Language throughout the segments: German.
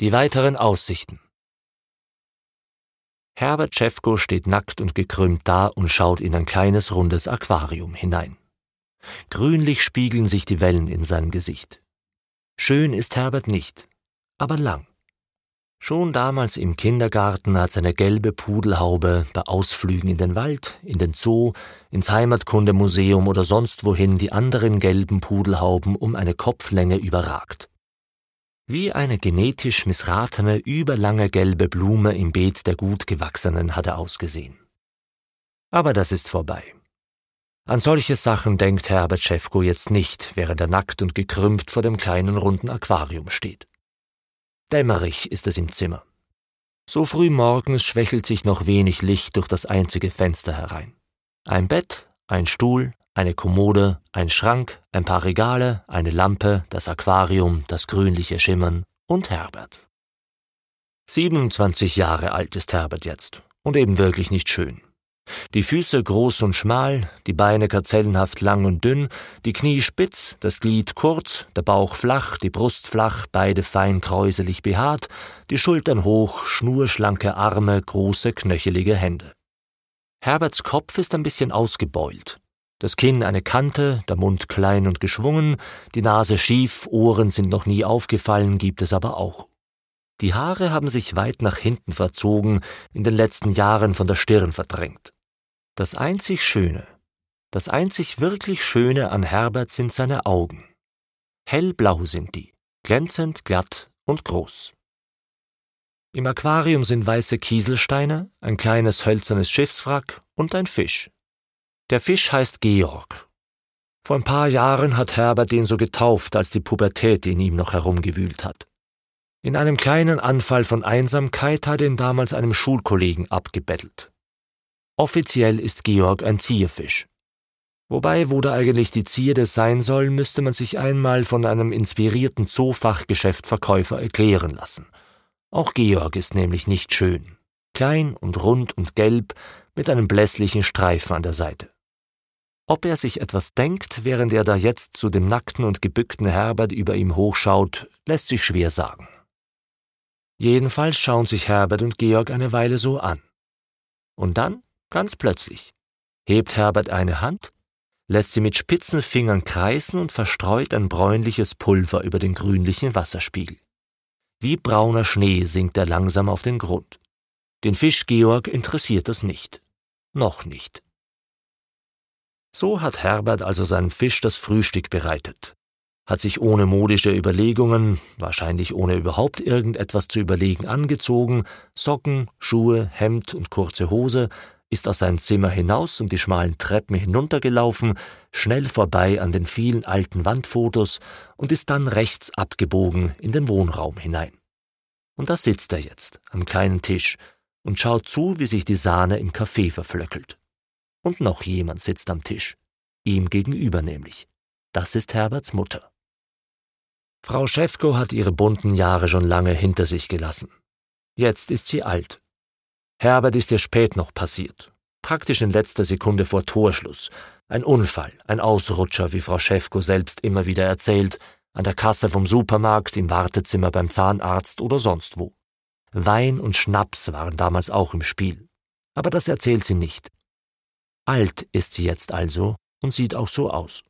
Die weiteren Aussichten. Herbert Schäfko steht nackt und gekrümmt da und schaut in ein kleines rundes Aquarium hinein. Grünlich spiegeln sich die Wellen in seinem Gesicht. Schön ist Herbert nicht, aber lang. Schon damals im Kindergarten hat seine gelbe Pudelhaube bei Ausflügen in den Wald, in den Zoo, ins Heimatkundemuseum oder sonst wohin die anderen gelben Pudelhauben um eine Kopflänge überragt. Wie eine genetisch missratene, überlange gelbe Blume im Beet der Gutgewachsenen hat er ausgesehen. Aber das ist vorbei. An solche Sachen denkt Herbert Schäfko jetzt nicht, während er nackt und gekrümmt vor dem kleinen runden Aquarium steht. Dämmerig ist es im Zimmer. So früh morgens schwächelt sich noch wenig Licht durch das einzige Fenster herein. Ein Bett, ein Stuhl, eine Kommode, ein Schrank, ein paar Regale, eine Lampe, das Aquarium, das grünliche Schimmern und Herbert. 27 Jahre alt ist Herbert jetzt und eben wirklich nicht schön. Die Füße groß und schmal, die Beine karzellenhaft lang und dünn, die Knie spitz, das Glied kurz, der Bauch flach, die Brust flach, beide fein kräuselig behaart, die Schultern hoch, schnurschlanke Arme, große knöchelige Hände. Herberts Kopf ist ein bisschen ausgebeult, das Kinn eine Kante, der Mund klein und geschwungen, die Nase schief, Ohren sind noch nie aufgefallen, gibt es aber auch. Die Haare haben sich weit nach hinten verzogen, in den letzten Jahren von der Stirn verdrängt. Das einzig Schöne, das einzig wirklich Schöne an Herbert sind seine Augen. Hellblau sind die, glänzend, glatt und groß. Im Aquarium sind weiße Kieselsteine, ein kleines hölzernes Schiffswrack und ein Fisch. Der Fisch heißt Georg. Vor ein paar Jahren hat Herbert den so getauft, als die Pubertät in ihm noch herumgewühlt hat. In einem kleinen Anfall von Einsamkeit hat er ihn damals einem Schulkollegen abgebettelt. Offiziell ist Georg ein Zierfisch. Wobei, wo da eigentlich die Zierde sein soll, müsste man sich einmal von einem inspirierten Zoofachgeschäftverkäufer erklären lassen. Auch Georg ist nämlich nicht schön. Klein und rund und gelb, mit einem blässlichen Streifen an der Seite. Ob er sich etwas denkt, während er da jetzt zu dem nackten und gebückten Herbert über ihm hochschaut, lässt sich schwer sagen. Jedenfalls schauen sich Herbert und Georg eine Weile so an. Und dann, ganz plötzlich, hebt Herbert eine Hand, lässt sie mit spitzen Fingern kreisen und verstreut ein bräunliches Pulver über den grünlichen Wasserspiegel. Wie brauner Schnee sinkt er langsam auf den Grund. Den Fisch Georg interessiert das nicht. Noch nicht. So hat Herbert also seinem Fisch das Frühstück bereitet, hat sich ohne modische Überlegungen, wahrscheinlich ohne überhaupt irgendetwas zu überlegen, angezogen, Socken, Schuhe, Hemd und kurze Hose, ist aus seinem Zimmer hinaus und die schmalen Treppen hinuntergelaufen, schnell vorbei an den vielen alten Wandfotos und ist dann rechts abgebogen in den Wohnraum hinein. Und da sitzt er jetzt am kleinen Tisch und schaut zu, wie sich die Sahne im Kaffee verflöckelt. Und noch jemand sitzt am Tisch, ihm gegenüber nämlich. Das ist Herberts Mutter. Frau Schäfko hat ihre bunten Jahre schon lange hinter sich gelassen. Jetzt ist sie alt. Herbert ist ihr spät noch passiert, praktisch in letzter Sekunde vor Torschluss. Ein Unfall, ein Ausrutscher, wie Frau Schäfko selbst immer wieder erzählt, an der Kasse vom Supermarkt, im Wartezimmer beim Zahnarzt oder sonst wo. Wein und Schnaps waren damals auch im Spiel. Aber das erzählt sie nicht. Alt ist sie jetzt also und sieht auch so aus.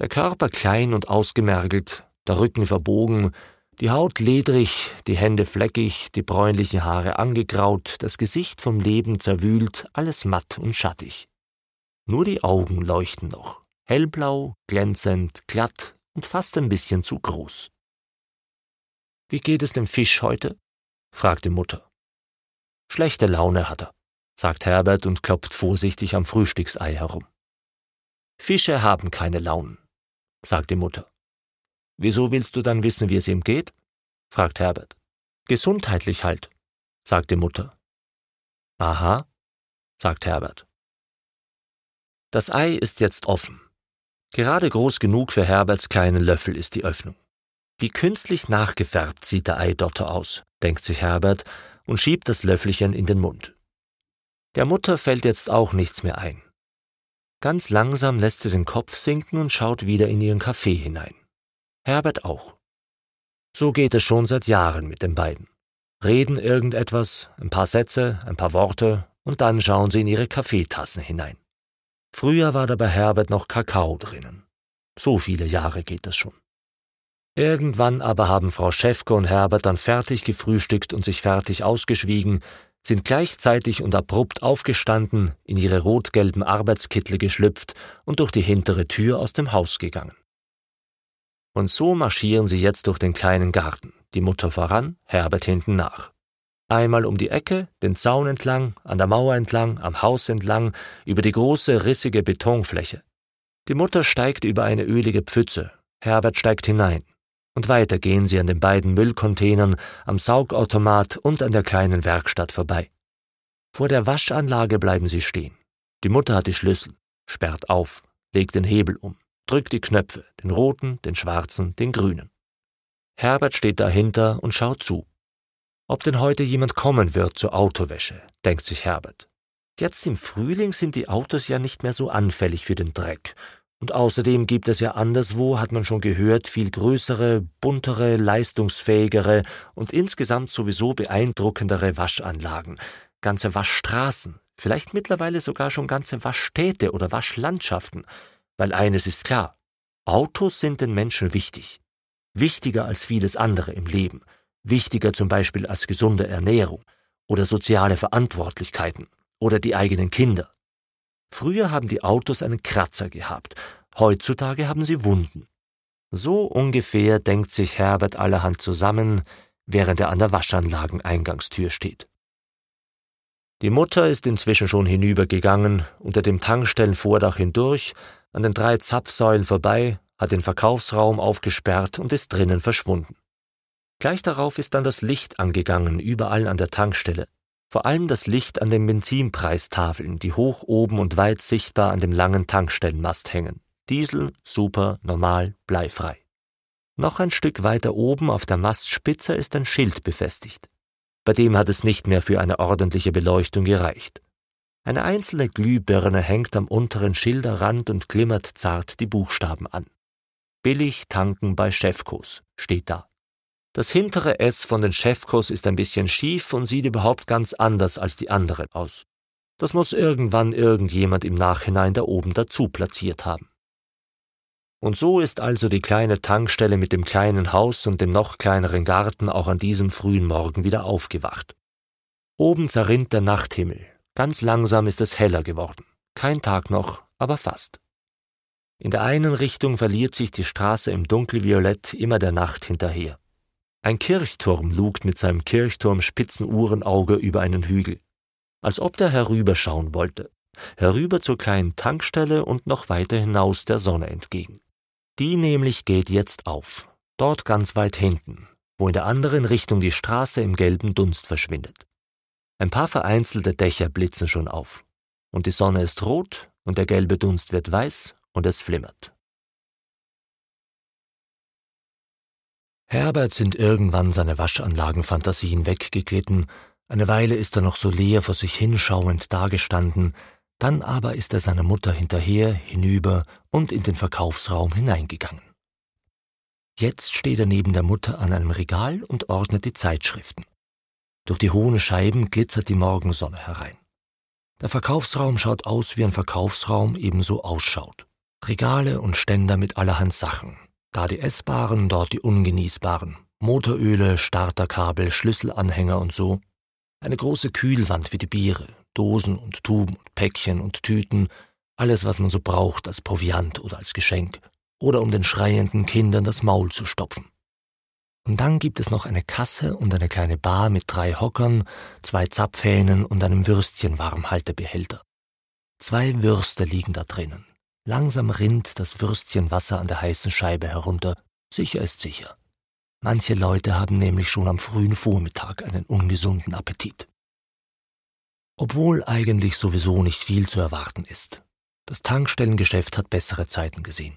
Der Körper klein und ausgemergelt, der Rücken verbogen, die Haut ledrig, die Hände fleckig, die bräunlichen Haare angegraut, das Gesicht vom Leben zerwühlt, alles matt und schattig. Nur die Augen leuchten noch, hellblau, glänzend, glatt und fast ein bisschen zu groß. Wie geht es dem Fisch heute? fragte Mutter. Schlechte Laune hat er sagt Herbert und klopft vorsichtig am Frühstücksei herum. Fische haben keine Launen, sagt die Mutter. Wieso willst du dann wissen, wie es ihm geht? fragt Herbert. Gesundheitlich halt, sagt die Mutter. Aha, sagt Herbert. Das Ei ist jetzt offen. Gerade groß genug für Herberts kleinen Löffel ist die Öffnung. Wie künstlich nachgefärbt sieht der Eidotter aus, denkt sich Herbert und schiebt das Löffelchen in den Mund. Der Mutter fällt jetzt auch nichts mehr ein. Ganz langsam lässt sie den Kopf sinken und schaut wieder in ihren Kaffee hinein. Herbert auch. So geht es schon seit Jahren mit den beiden. Reden irgendetwas, ein paar Sätze, ein paar Worte und dann schauen sie in ihre Kaffeetassen hinein. Früher war da bei Herbert noch Kakao drinnen. So viele Jahre geht das schon. Irgendwann aber haben Frau Schäfke und Herbert dann fertig gefrühstückt und sich fertig ausgeschwiegen, sind gleichzeitig und abrupt aufgestanden, in ihre rot-gelben Arbeitskittel geschlüpft und durch die hintere Tür aus dem Haus gegangen. Und so marschieren sie jetzt durch den kleinen Garten, die Mutter voran, Herbert hinten nach. Einmal um die Ecke, den Zaun entlang, an der Mauer entlang, am Haus entlang, über die große rissige Betonfläche. Die Mutter steigt über eine ölige Pfütze, Herbert steigt hinein, und weiter gehen sie an den beiden Müllcontainern, am Saugautomat und an der kleinen Werkstatt vorbei. Vor der Waschanlage bleiben sie stehen. Die Mutter hat die Schlüssel, sperrt auf, legt den Hebel um, drückt die Knöpfe, den roten, den schwarzen, den grünen. Herbert steht dahinter und schaut zu. Ob denn heute jemand kommen wird zur Autowäsche, denkt sich Herbert. Jetzt im Frühling sind die Autos ja nicht mehr so anfällig für den Dreck, und außerdem gibt es ja anderswo, hat man schon gehört, viel größere, buntere, leistungsfähigere und insgesamt sowieso beeindruckendere Waschanlagen, ganze Waschstraßen, vielleicht mittlerweile sogar schon ganze Waschstädte oder Waschlandschaften, weil eines ist klar, Autos sind den Menschen wichtig, wichtiger als vieles andere im Leben, wichtiger zum Beispiel als gesunde Ernährung oder soziale Verantwortlichkeiten oder die eigenen Kinder Früher haben die Autos einen Kratzer gehabt, heutzutage haben sie Wunden. So ungefähr denkt sich Herbert allerhand zusammen, während er an der Waschanlageneingangstür steht. Die Mutter ist inzwischen schon hinübergegangen, unter dem Tankstellenvordach hindurch, an den drei Zapfsäulen vorbei, hat den Verkaufsraum aufgesperrt und ist drinnen verschwunden. Gleich darauf ist dann das Licht angegangen, überall an der Tankstelle. Vor allem das Licht an den Benzinpreistafeln, die hoch oben und weit sichtbar an dem langen Tankstellenmast hängen. Diesel, super, normal, bleifrei. Noch ein Stück weiter oben auf der Mastspitze ist ein Schild befestigt. Bei dem hat es nicht mehr für eine ordentliche Beleuchtung gereicht. Eine einzelne Glühbirne hängt am unteren Schilderrand und glimmert zart die Buchstaben an. Billig tanken bei Chefkos steht da. Das hintere S von den Chefkurs ist ein bisschen schief und sieht überhaupt ganz anders als die anderen aus. Das muss irgendwann irgendjemand im Nachhinein da oben dazu platziert haben. Und so ist also die kleine Tankstelle mit dem kleinen Haus und dem noch kleineren Garten auch an diesem frühen Morgen wieder aufgewacht. Oben zerrinnt der Nachthimmel. Ganz langsam ist es heller geworden. Kein Tag noch, aber fast. In der einen Richtung verliert sich die Straße im Dunkelviolett immer der Nacht hinterher. Ein Kirchturm lugt mit seinem kirchturmspitzen Uhrenauge über einen Hügel, als ob der herüberschauen wollte, herüber zur kleinen Tankstelle und noch weiter hinaus der Sonne entgegen. Die nämlich geht jetzt auf, dort ganz weit hinten, wo in der anderen Richtung die Straße im gelben Dunst verschwindet. Ein paar vereinzelte Dächer blitzen schon auf, und die Sonne ist rot, und der gelbe Dunst wird weiß, und es flimmert. Herbert sind irgendwann seine Waschanlagenfantasien weggeglitten, eine Weile ist er noch so leer vor sich hinschauend dagestanden, dann aber ist er seiner Mutter hinterher, hinüber und in den Verkaufsraum hineingegangen. Jetzt steht er neben der Mutter an einem Regal und ordnet die Zeitschriften. Durch die hohen Scheiben glitzert die Morgensonne herein. Der Verkaufsraum schaut aus, wie ein Verkaufsraum ebenso ausschaut. Regale und Ständer mit allerhand Sachen, da die essbaren dort die ungenießbaren. Motoröle, Starterkabel, Schlüsselanhänger und so. Eine große Kühlwand für die Biere, Dosen und Tuben und Päckchen und Tüten, alles, was man so braucht als Proviant oder als Geschenk, oder um den schreienden Kindern das Maul zu stopfen. Und dann gibt es noch eine Kasse und eine kleine Bar mit drei Hockern, zwei Zapfhähnen und einem Würstchenwarmhaltebehälter. Zwei Würste liegen da drinnen, Langsam rinnt das Würstchen Wasser an der heißen Scheibe herunter. Sicher ist sicher. Manche Leute haben nämlich schon am frühen Vormittag einen ungesunden Appetit. Obwohl eigentlich sowieso nicht viel zu erwarten ist. Das Tankstellengeschäft hat bessere Zeiten gesehen.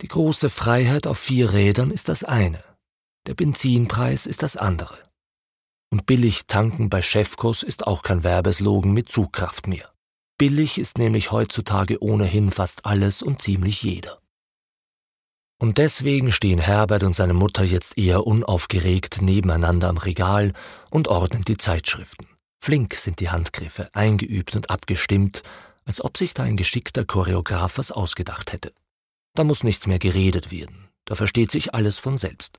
Die große Freiheit auf vier Rädern ist das eine, der Benzinpreis ist das andere. Und billig tanken bei Chefkos ist auch kein Werbeslogan mit Zugkraft mehr. Billig ist nämlich heutzutage ohnehin fast alles und ziemlich jeder. Und deswegen stehen Herbert und seine Mutter jetzt eher unaufgeregt nebeneinander am Regal und ordnen die Zeitschriften. Flink sind die Handgriffe, eingeübt und abgestimmt, als ob sich da ein geschickter Choreograf was ausgedacht hätte. Da muss nichts mehr geredet werden, da versteht sich alles von selbst.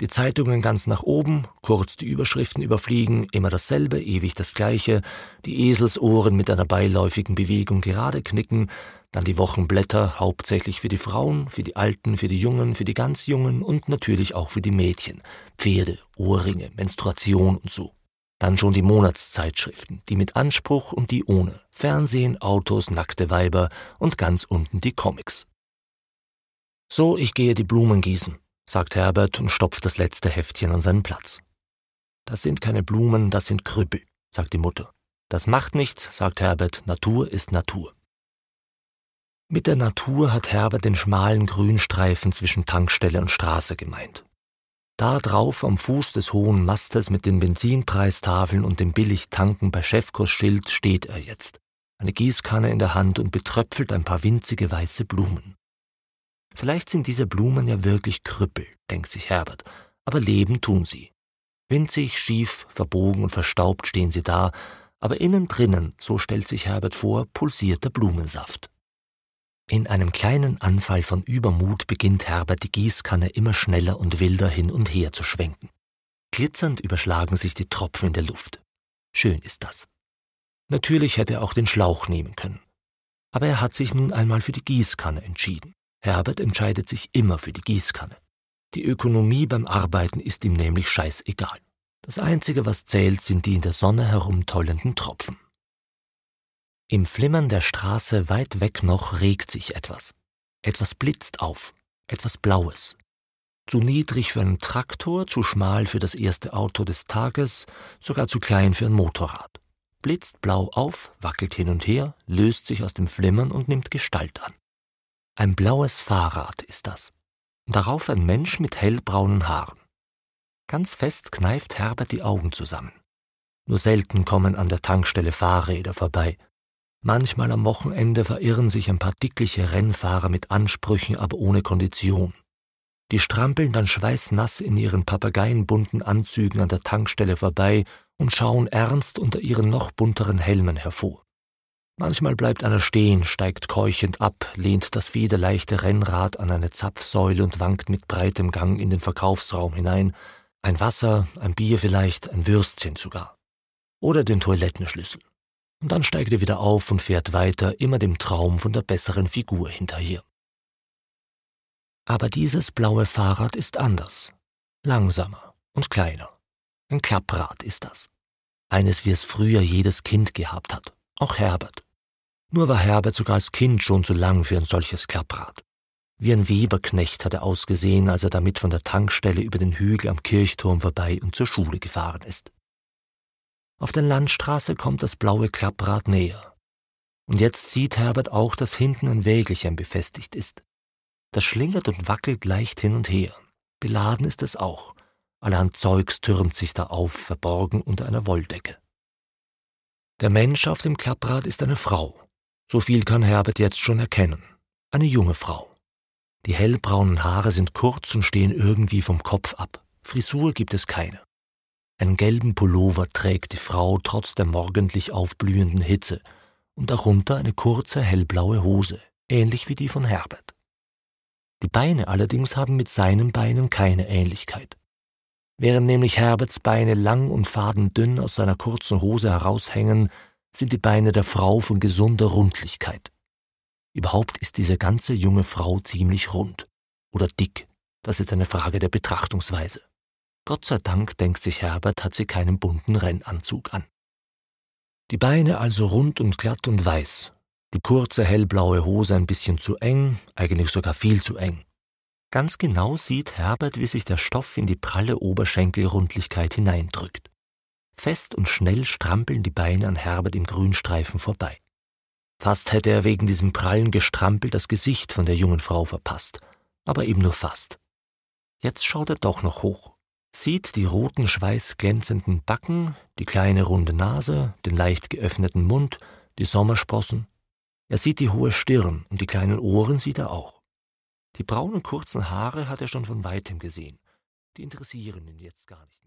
Die Zeitungen ganz nach oben, kurz die Überschriften überfliegen, immer dasselbe, ewig das gleiche, die Eselsohren mit einer beiläufigen Bewegung gerade knicken, dann die Wochenblätter, hauptsächlich für die Frauen, für die Alten, für die Jungen, für die ganz Jungen und natürlich auch für die Mädchen, Pferde, Ohrringe, Menstruation und so. Dann schon die Monatszeitschriften, die mit Anspruch und die ohne, Fernsehen, Autos, nackte Weiber und ganz unten die Comics. So, ich gehe die Blumen gießen, sagt Herbert und stopft das letzte Heftchen an seinen Platz. Das sind keine Blumen, das sind Krüppel, sagt die Mutter. Das macht nichts, sagt Herbert, Natur ist Natur. Mit der Natur hat Herbert den schmalen Grünstreifen zwischen Tankstelle und Straße gemeint. Da drauf am Fuß des hohen Mastes mit den Benzinpreistafeln und dem Billigtanken bei Schäfkos Schild steht er jetzt, eine Gießkanne in der Hand und betröpfelt ein paar winzige weiße Blumen. Vielleicht sind diese Blumen ja wirklich Krüppel, denkt sich Herbert, aber leben tun sie. Winzig, schief, verbogen und verstaubt stehen sie da, aber innen drinnen, so stellt sich Herbert vor, pulsierter Blumensaft. In einem kleinen Anfall von Übermut beginnt Herbert die Gießkanne immer schneller und wilder hin und her zu schwenken. Glitzernd überschlagen sich die Tropfen in der Luft. Schön ist das. Natürlich hätte er auch den Schlauch nehmen können. Aber er hat sich nun einmal für die Gießkanne entschieden. Herbert entscheidet sich immer für die Gießkanne. Die Ökonomie beim Arbeiten ist ihm nämlich scheißegal. Das Einzige, was zählt, sind die in der Sonne herumtollenden Tropfen. Im Flimmern der Straße weit weg noch regt sich etwas. Etwas blitzt auf, etwas Blaues. Zu niedrig für einen Traktor, zu schmal für das erste Auto des Tages, sogar zu klein für ein Motorrad. Blitzt blau auf, wackelt hin und her, löst sich aus dem Flimmern und nimmt Gestalt an. Ein blaues Fahrrad ist das. Darauf ein Mensch mit hellbraunen Haaren. Ganz fest kneift Herbert die Augen zusammen. Nur selten kommen an der Tankstelle Fahrräder vorbei. Manchmal am Wochenende verirren sich ein paar dickliche Rennfahrer mit Ansprüchen, aber ohne Kondition. Die strampeln dann schweißnass in ihren papageienbunten Anzügen an der Tankstelle vorbei und schauen ernst unter ihren noch bunteren Helmen hervor. Manchmal bleibt einer stehen, steigt keuchend ab, lehnt das federleichte Rennrad an eine Zapfsäule und wankt mit breitem Gang in den Verkaufsraum hinein. Ein Wasser, ein Bier vielleicht, ein Würstchen sogar. Oder den Toilettenschlüssel. Und dann steigt er wieder auf und fährt weiter, immer dem Traum von der besseren Figur hinterher. Aber dieses blaue Fahrrad ist anders, langsamer und kleiner. Ein Klapprad ist das. Eines, wie es früher jedes Kind gehabt hat, auch Herbert. Nur war Herbert sogar als Kind schon zu lang für ein solches Klapprad. Wie ein Weberknecht hat er ausgesehen, als er damit von der Tankstelle über den Hügel am Kirchturm vorbei und zur Schule gefahren ist. Auf der Landstraße kommt das blaue Klapprad näher. Und jetzt sieht Herbert auch, dass hinten ein Wägelchen befestigt ist. Das schlingert und wackelt leicht hin und her. Beladen ist es auch. Allerhand Zeugs türmt sich da auf, verborgen unter einer Wolldecke. Der Mensch auf dem Klapprad ist eine Frau. So viel kann Herbert jetzt schon erkennen. Eine junge Frau. Die hellbraunen Haare sind kurz und stehen irgendwie vom Kopf ab. Frisur gibt es keine. Einen gelben Pullover trägt die Frau trotz der morgendlich aufblühenden Hitze und darunter eine kurze hellblaue Hose, ähnlich wie die von Herbert. Die Beine allerdings haben mit seinen Beinen keine Ähnlichkeit. Während nämlich Herberts Beine lang und fadendünn aus seiner kurzen Hose heraushängen, sind die Beine der Frau von gesunder Rundlichkeit. Überhaupt ist diese ganze junge Frau ziemlich rund oder dick. Das ist eine Frage der Betrachtungsweise. Gott sei Dank, denkt sich Herbert, hat sie keinen bunten Rennanzug an. Die Beine also rund und glatt und weiß, die kurze hellblaue Hose ein bisschen zu eng, eigentlich sogar viel zu eng. Ganz genau sieht Herbert, wie sich der Stoff in die pralle Oberschenkelrundlichkeit hineindrückt. Fest und schnell strampeln die Beine an Herbert im Grünstreifen vorbei. Fast hätte er wegen diesem prallen Gestrampel das Gesicht von der jungen Frau verpasst, aber eben nur fast. Jetzt schaut er doch noch hoch, sieht die roten, schweißglänzenden Backen, die kleine runde Nase, den leicht geöffneten Mund, die Sommersprossen. Er sieht die hohe Stirn und die kleinen Ohren sieht er auch. Die braunen kurzen Haare hat er schon von weitem gesehen. Die interessieren ihn jetzt gar nicht.